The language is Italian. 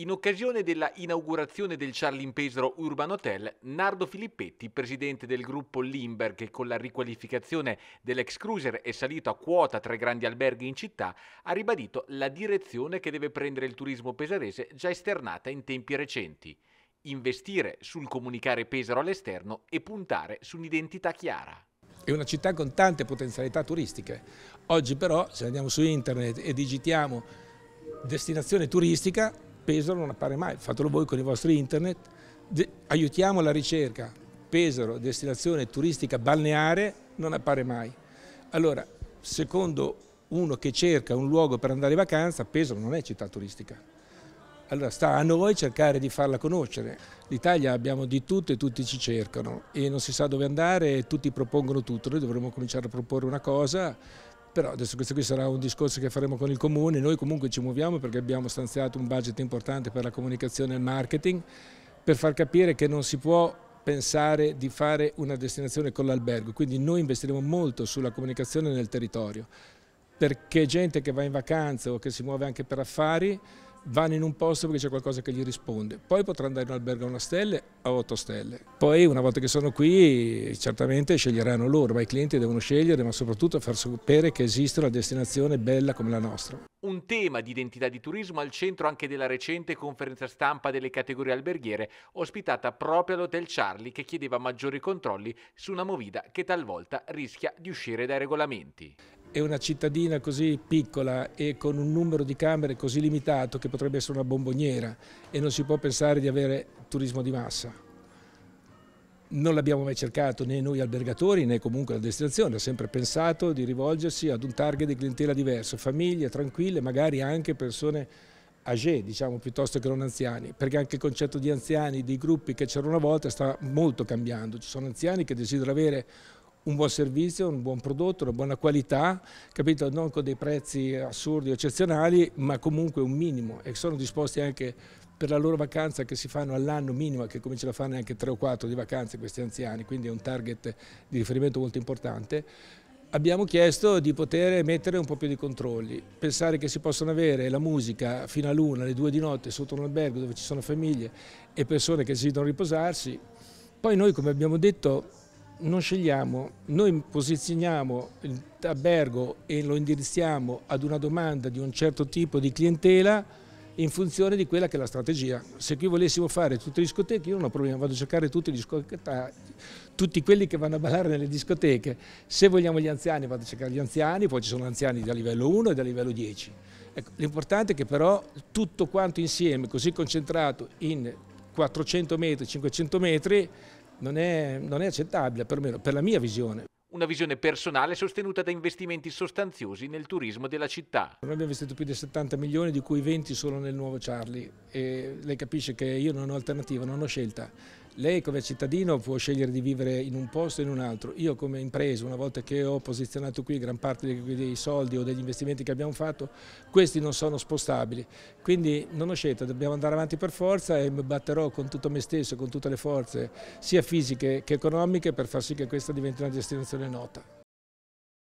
In occasione della inaugurazione del Charlie in Pesaro Urban Hotel, Nardo Filippetti, presidente del gruppo Limber, che con la riqualificazione dell'ex cruiser è salito a quota tra i grandi alberghi in città, ha ribadito la direzione che deve prendere il turismo pesarese già esternata in tempi recenti. Investire sul comunicare Pesaro all'esterno e puntare su un'identità chiara. È una città con tante potenzialità turistiche. Oggi però, se andiamo su internet e digitiamo destinazione turistica, Pesaro non appare mai, fatelo voi con i vostri internet, aiutiamo la ricerca, Pesaro, destinazione turistica balneare, non appare mai. Allora, secondo uno che cerca un luogo per andare in vacanza, Pesaro non è città turistica. Allora sta a noi cercare di farla conoscere. L'Italia abbiamo di tutto e tutti ci cercano e non si sa dove andare, e tutti propongono tutto, noi dovremmo cominciare a proporre una cosa però adesso questo qui sarà un discorso che faremo con il comune, noi comunque ci muoviamo perché abbiamo stanziato un budget importante per la comunicazione e il marketing per far capire che non si può pensare di fare una destinazione con l'albergo, quindi noi investiremo molto sulla comunicazione nel territorio perché gente che va in vacanza o che si muove anche per affari vanno in un posto perché c'è qualcosa che gli risponde, poi potrà andare in un albergo a una stella a otto stelle, poi una volta che sono qui certamente sceglieranno loro, ma i clienti devono scegliere, ma soprattutto far sapere che esiste una destinazione bella come la nostra. Un tema di identità di turismo al centro anche della recente conferenza stampa delle categorie alberghiere, ospitata proprio all'Hotel Charlie che chiedeva maggiori controlli su una movida che talvolta rischia di uscire dai regolamenti è una cittadina così piccola e con un numero di camere così limitato che potrebbe essere una bomboniera e non si può pensare di avere turismo di massa. Non l'abbiamo mai cercato né noi albergatori né comunque la destinazione, ha sempre pensato di rivolgersi ad un target di clientela diverso, famiglie tranquille, magari anche persone age, diciamo, piuttosto che non anziani, perché anche il concetto di anziani, dei gruppi che c'era una volta, sta molto cambiando. Ci sono anziani che desiderano avere un buon servizio, un buon prodotto, una buona qualità, capito? non con dei prezzi assurdi o eccezionali, ma comunque un minimo e sono disposti anche per la loro vacanza che si fanno all'anno minima, che cominciano a fare anche 3 o 4 di vacanze questi anziani, quindi è un target di riferimento molto importante, abbiamo chiesto di poter mettere un po' più di controlli, pensare che si possano avere la musica fino all'una, alle due di notte sotto un albergo dove ci sono famiglie e persone che desiderano riposarsi, poi noi come abbiamo detto non scegliamo, noi posizioniamo il tabergo e lo indirizziamo ad una domanda di un certo tipo di clientela in funzione di quella che è la strategia. Se qui volessimo fare tutte le discoteche, io non ho problema, vado a cercare tutti, tutti quelli che vanno a ballare nelle discoteche. Se vogliamo gli anziani, vado a cercare gli anziani, poi ci sono anziani da livello 1 e da livello 10. Ecco, l'importante è che però tutto quanto insieme, così concentrato in 400 metri, 500 metri, non è, non è accettabile, perlomeno per la mia visione. Una visione personale sostenuta da investimenti sostanziosi nel turismo della città. Noi abbiamo investito più di 70 milioni, di cui 20 solo nel nuovo Charlie. E lei capisce che io non ho alternativa, non ho scelta lei come cittadino può scegliere di vivere in un posto o in un altro. Io come impresa, una volta che ho posizionato qui gran parte dei soldi o degli investimenti che abbiamo fatto, questi non sono spostabili. Quindi non ho scelta, dobbiamo andare avanti per forza e mi batterò con tutto me stesso, con tutte le forze, sia fisiche che economiche, per far sì che questa diventi una destinazione nota.